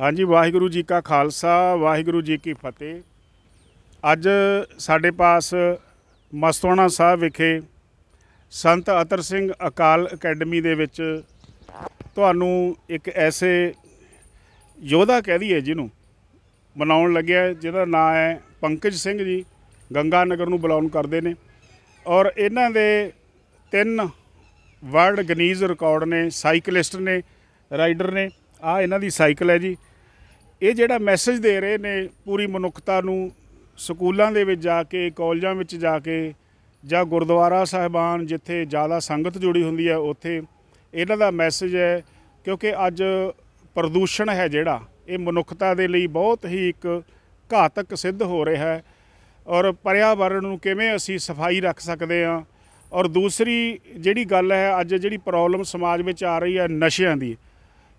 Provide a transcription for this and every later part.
ਹਾਂਜੀ ਵਾਹਿਗੁਰੂ ਜੀ ਕਾ ਖਾਲਸਾ ਵਾਹਿਗੁਰੂ ਜੀ ਕੀ ਫਤਿਹ ਅੱਜ ਸਾਡੇ ਪਾਸ ਮਸਤੋਣਾ ਸਾਹਿਬ ਵਿਖੇ ਸੰਤ ਅਤਰ ਸਿੰਘ ਅਕਾਲ ਅਕੈਡਮੀ ਦੇ ਵਿੱਚ ਤੁਹਾਨੂੰ ਇੱਕ ਐਸੇ ਯੋਧਾ ਕਹਿ ਦਈਏ ਜਿਹਨੂੰ ਮਨਾਉਣ ਲੱਗਿਆ ਜਿਹਦਾ ਨਾਂ ਹੈ ਪੰਕਜ ਸਿੰਘ ਜੀ ਗੰਗਾ ਨਗਰ ਨੂੰ ਬਲੌਨ ਕਰਦੇ ਨੇ ਔਰ ਇਹਨਾਂ ਦੇ ਤਿੰਨ ਵਰਲਡ ਗਨੀਜ਼ ਰਿਕਾਰਡ ਨੇ ਸਾਈਕਲਿਸਟ ਨੇ ਰਾਈਡਰ ਨੇ ਆ ਇਹਨਾਂ ਦੀ ਸਾਈਕਲ ਹੈ ਜੀ ਇਹ ਜਿਹੜਾ ਮੈਸੇਜ ਦੇ ਰਹੇ ਨੇ ਪੂਰੀ ਮਨੁੱਖਤਾ ਨੂੰ ਸਕੂਲਾਂ ਦੇ ਵਿੱਚ ਜਾ ਕੇ ਕਾਲਜਾਂ ਵਿੱਚ ਜਾ ਕੇ ਜਾਂ ਗੁਰਦੁਆਰਾ ਸਾਹਿਬਾਨ ਜਿੱਥੇ ਜ਼ਿਆਦਾ ਸੰਗਤ ਜੁੜੀ ਹੁੰਦੀ ਹੈ ਉੱਥੇ ਇਹਨਾਂ ਦਾ ਮੈਸੇਜ ਹੈ ਕਿਉਂਕਿ ਅੱਜ ਪ੍ਰਦੂਸ਼ਣ ਹੈ ਜਿਹੜਾ ਇਹ ਮਨੁੱਖਤਾ ਦੇ ਲਈ ਬਹੁਤ ਹੀ ਇੱਕ ਘਾਤਕ ਸਿੱਧ ਹੋ ਰਿਹਾ ਹੈ ਔਰ ਪਰਿਆਵਰਣ ਨੂੰ ਕਿਵੇਂ ਅਸੀਂ ਸਫਾਈ ਰੱਖ ਸਕਦੇ ਹਾਂ ਔਰ ਦੂਸਰੀ ਜਿਹੜੀ ਗੱਲ ਹੈ ਅੱਜ ਜਿਹੜੀ ਪ੍ਰੋਬਲਮ ਸਮਾਜ ਵਿੱਚ ਆ ਰਹੀ ਹੈ ਨਸ਼ਿਆਂ ਦੀ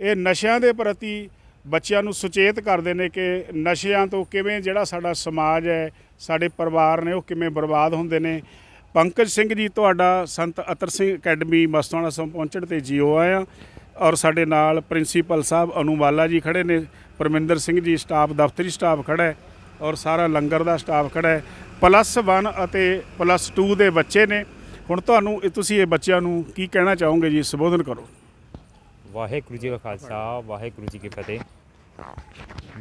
ਇਹ ਨਸ਼ਿਆਂ ਦੇ ਪ੍ਰਤੀ ਬੱਚਿਆਂ ਨੂੰ ਸੁਚੇਤ ਕਰਦੇ ਨੇ ਕਿ ਨਸ਼ਿਆਂ ਤੋਂ ਕਿਵੇਂ ਜਿਹੜਾ ਸਾਡਾ ਸਮਾਜ ਹੈ ਸਾਡੇ ਪਰਿਵਾਰ ਨੇ ਉਹ ਕਿਵੇਂ ਬਰਬਾਦ ਹੁੰਦੇ ਨੇ ਪੰਕਜ ਸਿੰਘ ਜੀ ਤੁਹਾਡਾ ਸੰਤ ਅਤਰ ਸਿੰਘ ਅਕੈਡਮੀ ਮਸਤਾਨਾ ਸਮ ਪਹੁੰਚਣ ਤੇ ਜੀਓ ਆਇਆ ਔਰ ਸਾਡੇ ਨਾਲ ਪ੍ਰਿੰਸੀਪਲ ਸਾਹਿਬ ਅਨੂਵਾਲਾ ਜੀ ਖੜੇ ਨੇ ਪਰਮਿੰਦਰ ਸਿੰਘ ਜੀ ਸਟਾਫ ਦਫ਼ਤਰੀ ਸਟਾਫ ਖੜਾ ਹੈ ਔਰ ਸਾਰਾ ਲੰਗਰ ਦਾ ਸਟਾਫ ਖੜਾ ਹੈ ਪਲੱਸ 1 ਅਤੇ ਪਲੱਸ 2 ਦੇ ਬੱਚੇ ਨੇ ਹੁਣ ਤੁਹਾਨੂੰ ਤੁਸੀਂ ਇਹ ਬੱਚਿਆਂ ਨੂੰ ਕੀ ਕਹਿਣਾ ਚਾਹੋਗੇ ਜੀ ਸੰਬੋਧਨ ਕਰੋ ਵਾਹਿਗੁਰੂ ਜੀ ਕਾ ਖਾਲਸਾ ਵਾਹਿਗੁਰੂ ਜੀ ਕੀ ਫਤਿਹ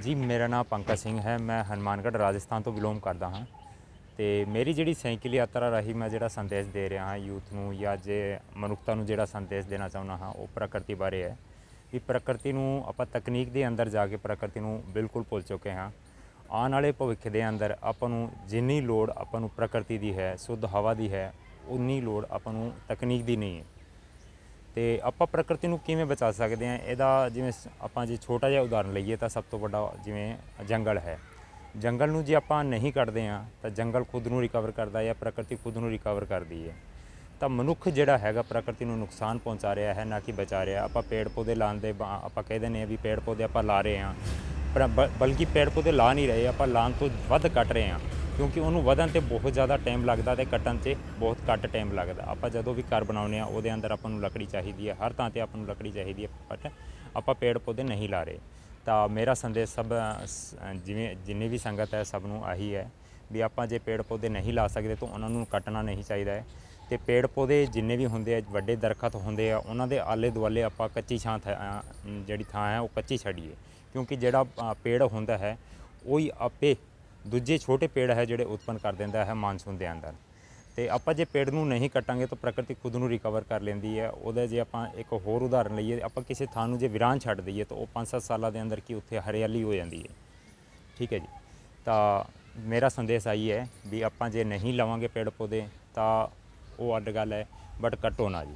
ਜੀ ਮੇਰਾ ਨਾਮ ਪੰਕਜ ਸਿੰਘ ਹੈ ਮੈਂ ਹਨੂਮਾਨਗੜ੍ਹ ਰਾਜਸਥਾਨ ਤੋਂ ਬਿਲੋਂਗ ਕਰਦਾ ਹਾਂ ਤੇ ਮੇਰੀ ਜਿਹੜੀ ਸਾਈਕਲ ਯਾਤਰਾ ਰਹੀ ਮੈਂ ਜਿਹੜਾ ਸੰਦੇਸ਼ ਦੇ ਰਿਹਾ ਹਾਂ ਯੂਥ ਨੂੰ ਜਾਂ ਜੇ ਮਨੁੱਖਤਾ ਨੂੰ ਜਿਹੜਾ ਸੰਦੇਸ਼ ਦੇਣਾ ਚਾਹੁੰਦਾ ਹਾਂ ਉਹ ਪ੍ਰਕਿਰਤੀ ਬਾਰੇ ਹੈ ਵੀ ਪ੍ਰਕਿਰਤੀ ਨੂੰ ਆਪਾਂ ਤਕਨੀਕ ਦੇ ਅੰਦਰ ਜਾ ਕੇ ਪ੍ਰਕਿਰਤੀ ਨੂੰ ਬਿਲਕੁਲ ਭੁੱਲ ਚੁੱਕੇ ਹਾਂ ਆਉਣ ਵਾਲੇ ਭਵਿੱਖ ਦੇ ਅੰਦਰ ਆਪਾਂ ਨੂੰ ਜਿੰਨੀ ਲੋੜ ਆਪਾਂ ਨੂੰ ਪ੍ਰਕਿਰਤੀ ਦੀ ਹੈ ਸੁੱਧ ਹਵਾ ਦੀ ਹੈ ਉਨੀ ਲੋੜ ਆਪਾਂ ਨੂੰ ਤਕਨੀਕ ਦੀ ਨਹੀਂ ਹੈ ਤੇ ਆਪਾਂ ਪ੍ਰਕਿਰਤੀ ਨੂੰ ਕਿਵੇਂ ਬਚਾ ਸਕਦੇ ਆ ਇਹਦਾ ਜਿਵੇਂ ਆਪਾਂ ਜੇ ਛੋਟਾ ਜਿਹਾ ਉਦਾਹਰਨ ਲਈਏ ਤਾਂ ਸਭ ਤੋਂ ਵੱਡਾ ਜਿਵੇਂ ਜੰਗਲ ਹੈ ਜੰਗਲ ਨੂੰ ਜੇ ਆਪਾਂ ਨਹੀਂ ਕੱਟਦੇ ਆ ਤਾਂ ਜੰਗਲ ਖੁਦ ਨੂੰ ਰਿਕਵਰ ਕਰਦਾ ਹੈ ਜਾਂ ਪ੍ਰਕਿਰਤੀ ਖੁਦ ਨੂੰ ਰਿਕਵਰ ਕਰਦੀ ਹੈ ਤਾਂ ਮਨੁੱਖ ਜਿਹੜਾ ਹੈਗਾ ਪ੍ਰਕਿਰਤੀ ਨੂੰ ਨੁਕਸਾਨ ਪਹੁੰਚਾ ਰਿਹਾ ਹੈ ਨਾ ਕਿ ਬਚਾ ਰਿਹਾ ਆਪਾਂ ਪੇੜ ਪੌਦੇ ਲਾਣ ਦੇ ਆਪਾਂ ਕਹਿੰਦੇ ਨੇ ਵੀ ਪੇੜ ਪੌਦੇ ਆਪਾਂ ਲਾ ਰਹੇ ਆ ਪਰ ਬਲਕਿ ਪੇੜ ਪੌਦੇ ਲਾ ਨਹੀਂ ਰਹੇ ਆਪਾਂ ਲਾਣ ਤੋਂ ਵੱਧ ਕੱਟ ਰਹੇ ਆ ਕਿਉਂਕਿ ਉਹਨੂੰ ਵਧਣ ਤੇ ਬਹੁਤ ਜ਼ਿਆਦਾ ਟਾਈਮ ਲੱਗਦਾ ਤੇ ਕੱਟਣ ਤੇ ਬਹੁਤ ਘੱਟ ਟਾਈਮ ਲੱਗਦਾ ਆਪਾਂ ਜਦੋਂ ਵੀ ਘਰ ਬਣਾਉਨੇ ਆ ਉਹਦੇ ਅੰਦਰ ਆਪਾਂ ਨੂੰ ਲੱਕੜੀ ਚਾਹੀਦੀ ਹੈ ਹਰ ਥਾਂ ਤੇ ਆਪਾਂ ਨੂੰ ਲੱਕੜੀ ਚਾਹੀਦੀ ਹੈ ਬਟ ਆਪਾਂ ਪੇੜ ਪੌਦੇ ਨਹੀਂ ਲਾ ਰਹੇ ਤਾਂ ਮੇਰਾ ਸੰਦੇਸ਼ ਸਭ ਜਿਵੇਂ ਜਿੰਨੇ ਵੀ ਸੰਗਤ ਹੈ ਸਭ ਨੂੰ ਆਹੀ ਹੈ ਵੀ ਆਪਾਂ ਜੇ ਪੇੜ ਪੌਦੇ ਨਹੀਂ ਲਾ ਸਕਦੇ ਤਾਂ ਉਹਨਾਂ ਨੂੰ ਕੱਟਣਾ ਨਹੀਂ ਚਾਹੀਦਾ ਹੈ ਤੇ ਪੇੜ ਪੌਦੇ ਜਿੰਨੇ ਵੀ ਹੁੰਦੇ ਆ ਵੱਡੇ ਦਰਖਤ ਹੁੰਦੇ ਆ ਉਹਨਾਂ ਦੇ ਆਲੇ ਦੁਆਲੇ ਆਪਾਂ ਕੱਚੀ ਛਾਂ ਜਿਹੜੀ ਥਾਂ ਹੈ ਉਹ ਕੱਚੀ ਛੱਡੀਏ ਕਿਉਂਕਿ ਜਿਹੜਾ ਪੇੜ ਹੁੰਦਾ ਹੈ ਉਹੀ ਆਪੇ ਦੂਜੇ ਛੋਟੇ ਪੇੜ ਹੈ ਜਿਹੜੇ ਉਤਪਨ ਕਰ ਦਿੰਦਾ ਹੈ ਮਾਨਸੂਨ ਦੇ ਅੰਦਰ ਤੇ ਆਪਾਂ ਜੇ ਪੇੜ ਨੂੰ ਨਹੀਂ ਕਟਾਂਗੇ ਤਾਂ ਪ੍ਰਕਿਰਤੀ ਖੁਦ ਨੂੰ ਰਿਕਵਰ ਕਰ ਲੈਂਦੀ ਹੈ ਉਹਦਾ ਜੇ ਆਪਾਂ ਇੱਕ ਹੋਰ ਉਦਾਹਰਨ ਲਈਏ ਆਪਾਂ ਕਿਸੇ ਥਾਂ ਨੂੰ ਜੇ ਵਿਰਾਨ ਛੱਡ ਦਈਏ ਤਾਂ ਉਹ 5-7 ਸਾਲਾਂ ਦੇ ਅੰਦਰ ਕੀ ਉੱਥੇ ਹਰਿਆਲੀ ਹੋ ਜਾਂਦੀ ਹੈ ਠੀਕ ਹੈ ਜੀ ਤਾਂ ਮੇਰਾ ਸੰਦੇਸ਼ ਆਈ ਹੈ ਵੀ ਆਪਾਂ ਜੇ ਨਹੀਂ ਲਵਾਂਗੇ ਪੇੜ ਪੌਦੇ ਤਾਂ ਉਹ ਅੱਡ ਗੱਲ ਹੈ ਬਟ ਕਟੋ ਨਾ ਜੀ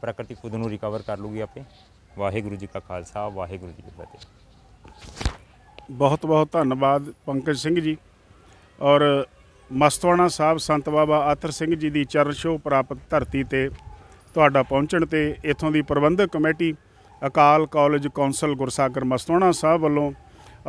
ਪ੍ਰਕਿਰਤੀ ਖੁਦ ਨੂੰ ਰਿਕਵਰ ਕਰ ਲੂਗੀ ਆਪੇ ਵਾਹਿਗੁਰੂ ਜੀ ਕਾ ਖਾਲਸਾ ਵਾਹਿਗੁਰੂ ਜੀ ਕੀ ਫਤਿਹ ਬਹੁਤ ਬਹੁਤ ਧੰਨਵਾਦ ਪੰਕਜ ਸਿੰਘ ਜੀ ਔਰ ਮਸਤਵਾਣਾ ਸਾਹਿਬ ਸੰਤ ਬਾਬਾ ਆਤਰ ਸਿੰਘ ਜੀ ਦੀ ਚਰਨ ਛੋਹ ਪ੍ਰਾਪਤ ਧਰਤੀ ਤੇ ਤੁਹਾਡਾ ਪਹੁੰਚਣ ਤੇ ਇਥੋਂ ਦੀ ਪ੍ਰਬੰਧਕ committee Akal college council Gursagar Mastuana Sahib ਵੱਲੋਂ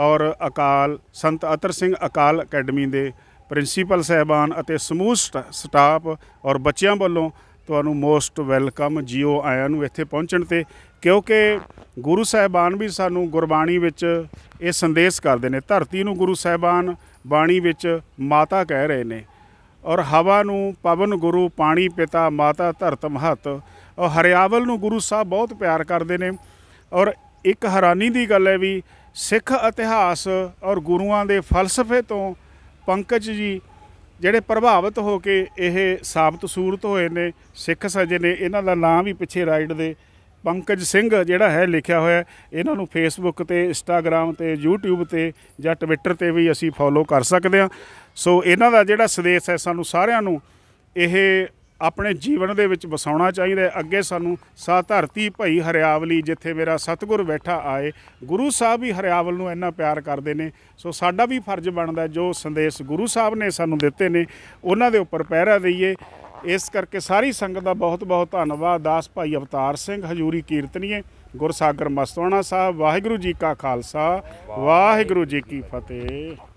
ਔਰ ਅਕਾਲ ਸੰਤ ਅਤਰ ਸਿੰਘ ਅਕਾਲ ਅਕੈਡਮੀ ਦੇ ਪ੍ਰਿੰਸੀਪਲ ਸਹਿਬਾਨ ਅਤੇ ਸਮੂਹ ਸਟਾਫ ਔਰ ਬੱਚਿਆਂ ਵੱਲੋਂ ਤੁਹਾਨੂੰ ਮੋਸਟ ਵੈਲਕਮ ਜੀਓ ਆਇਆਂ ਨੂੰ ਇੱਥੇ ਪਹੁੰਚਣ ਤੇ ਕਿਉਂਕਿ ਗੁਰੂ ਸਾਹਿਬਾਨ ਵੀ ਸਾਨੂੰ ਗੁਰਬਾਣੀ ਵਿੱਚ ਇਹ ਸੰਦੇਸ਼ ਕਰਦੇ ਨੇ ਧਰਤੀ ਨੂੰ ਗੁਰੂ ਸਾਹਿਬਾਨ ਬਾਣੀ ਵਿੱਚ ਮਾਤਾ ਕਹਿ ਰਹੇ ਨੇ ਔਰ ਹਵਾ ਨੂੰ ਪਵਨ ਗੁਰੂ ਪਾਣੀ ਪਿਤਾ ਮਾਤਾ ਧਰਤ ਮਹਤ ਔਰ ਹਰਿਆਵਲ ਨੂੰ ਗੁਰੂ ਸਾਹਿਬ ਬਹੁਤ ਪਿਆਰ ਕਰਦੇ ਨੇ ਔਰ ਇੱਕ ਹੈਰਾਨੀ ਦੀ ਗੱਲ ਹੈ ਵੀ ਸਿੱਖ ਇਤਿਹਾਸ ਔਰ ਗੁਰੂਆਂ ਦੇ ਫਲਸਫੇ ਤੋਂ ਪੰਕਜ ਜੀ ਜਿਹੜੇ ਪ੍ਰਭਾਵਿਤ ਹੋ ਕੇ ਇਹ ਸਾਬਤ ਸੂਰਤ ਹੋਏ ਨੇ ਸਿੱਖ ਸਜੇ ਨੇ ਇਹਨਾਂ ਦਾ ਨਾਮ ਵੀ ਪਿੱਛੇ ਰਾਈਡ ਦੇ ਪੰਕਜ ਸਿੰਘ ਜਿਹੜਾ ਹੈ ਲਿਖਿਆ ਹੋਇਆ ਇਹਨਾਂ ਨੂੰ ਫੇਸਬੁੱਕ ਤੇ ਇੰਸਟਾਗ੍ਰam ਤੇ YouTube ਤੇ ਜਾਂ ਟਵਿੱਟਰ ਤੇ ਵੀ ਅਸੀਂ ਫੋਲੋ ਕਰ ਸਕਦੇ ਹਾਂ ਸੋ ਇਹਨਾਂ ਦਾ ਜਿਹੜਾ ਸੰਦੇਸ਼ ਹੈ ਸਾਨੂੰ ਸਾਰਿਆਂ ਨੂੰ ਇਹ ਆਪਣੇ ਜੀਵਨ ਦੇ ਵਿੱਚ ਵਸਾਉਣਾ ਚਾਹੀਦਾ ਹੈ ਅੱਗੇ ਸਾਨੂੰ ਸਾ ਧਰਤੀ ਭਈ ਹਰਿਆਵਲੀ ਜਿੱਥੇ ਮੇਰਾ ਸਤਗੁਰ ਬੈਠਾ ਆਏ ਗੁਰੂ ਸਾਹਿਬ ਵੀ ਹਰਿਆਵਲ ਨੂੰ ਇੰਨਾ ਪਿਆਰ ਕਰਦੇ ਨੇ ਸੋ ਸਾਡਾ ਵੀ ਫਰਜ਼ ਬਣਦਾ ਜੋ ਸੰਦੇਸ਼ ਗੁਰੂ ਸਾਹਿਬ ਨੇ ਸਾਨੂੰ ਦਿੱਤੇ ਨੇ ਉਹਨਾਂ ਦੇ ਉੱਪਰ ਪਹਿਰਾ ਦਈਏ ਇਸ ਕਰਕੇ ਸਾਰੀ ਸੰਗਤ ਦਾ ਬਹੁਤ ਬਹੁਤ ਧੰਨਵਾਦ ਦਾਸ ਭਾਈ ਅਵਤਾਰ ਸਿੰਘ ਹਜੂਰੀ ਕੀਰਤਨੀਏ ਗੁਰਸਾਗਰ ਮਸਤਵਾਣਾ ਸਾਹਿਬ ਵਾਹਿਗੁਰੂ ਜੀ ਕਾ ਖਾਲਸਾ ਵਾਹਿਗੁਰੂ ਜੀ ਕੀ ਫਤਿਹ